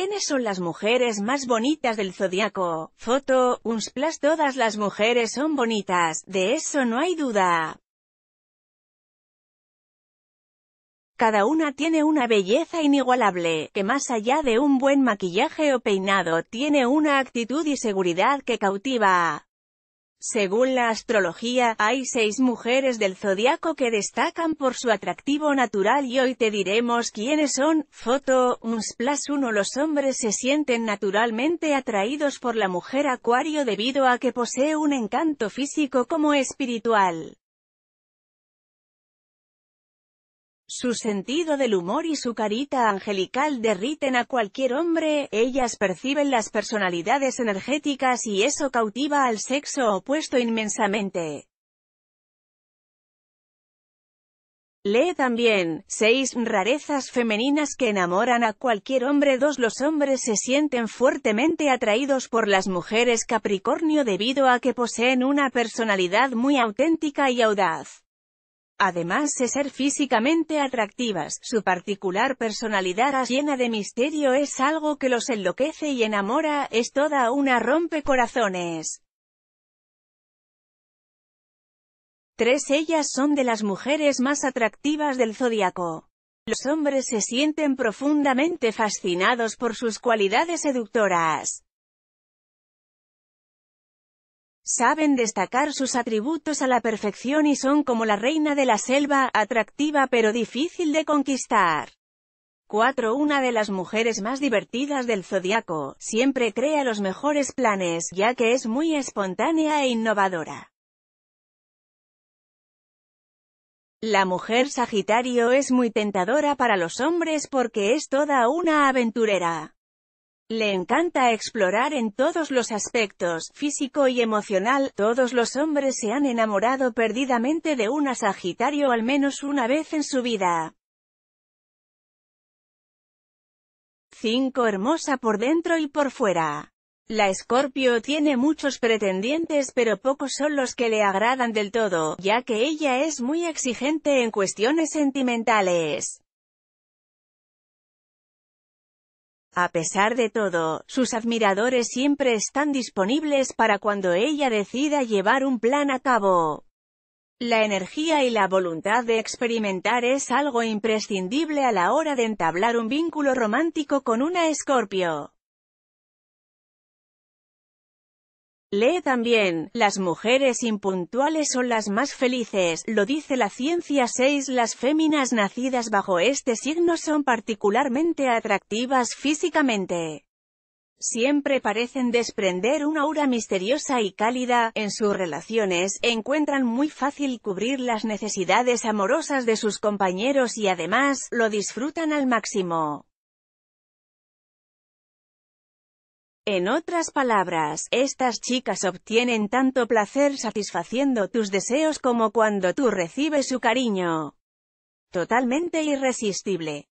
¿Quiénes son las mujeres más bonitas del zodiaco? Foto, unsplash, Todas las mujeres son bonitas, de eso no hay duda. Cada una tiene una belleza inigualable, que más allá de un buen maquillaje o peinado, tiene una actitud y seguridad que cautiva. Según la astrología, hay seis mujeres del zodiaco que destacan por su atractivo natural y hoy te diremos quiénes son. Foto, Unsplash 1 Los hombres se sienten naturalmente atraídos por la mujer acuario debido a que posee un encanto físico como espiritual. Su sentido del humor y su carita angelical derriten a cualquier hombre, ellas perciben las personalidades energéticas y eso cautiva al sexo opuesto inmensamente. Lee también, 6 rarezas femeninas que enamoran a cualquier hombre 2 Los hombres se sienten fuertemente atraídos por las mujeres Capricornio debido a que poseen una personalidad muy auténtica y audaz. Además de ser físicamente atractivas, su particular personalidad llena de misterio es algo que los enloquece y enamora, es toda una rompecorazones. Tres ellas son de las mujeres más atractivas del zodiaco. Los hombres se sienten profundamente fascinados por sus cualidades seductoras. Saben destacar sus atributos a la perfección y son como la reina de la selva, atractiva pero difícil de conquistar. 4. Una de las mujeres más divertidas del zodiaco, siempre crea los mejores planes, ya que es muy espontánea e innovadora. La mujer Sagitario es muy tentadora para los hombres porque es toda una aventurera. Le encanta explorar en todos los aspectos, físico y emocional, todos los hombres se han enamorado perdidamente de una Sagitario al menos una vez en su vida. 5. Hermosa por dentro y por fuera. La Escorpio tiene muchos pretendientes pero pocos son los que le agradan del todo, ya que ella es muy exigente en cuestiones sentimentales. A pesar de todo, sus admiradores siempre están disponibles para cuando ella decida llevar un plan a cabo. La energía y la voluntad de experimentar es algo imprescindible a la hora de entablar un vínculo romántico con una escorpio. Lee también, las mujeres impuntuales son las más felices, lo dice la ciencia 6 las féminas nacidas bajo este signo son particularmente atractivas físicamente. Siempre parecen desprender una aura misteriosa y cálida, en sus relaciones, encuentran muy fácil cubrir las necesidades amorosas de sus compañeros y además, lo disfrutan al máximo. En otras palabras, estas chicas obtienen tanto placer satisfaciendo tus deseos como cuando tú recibes su cariño. Totalmente irresistible.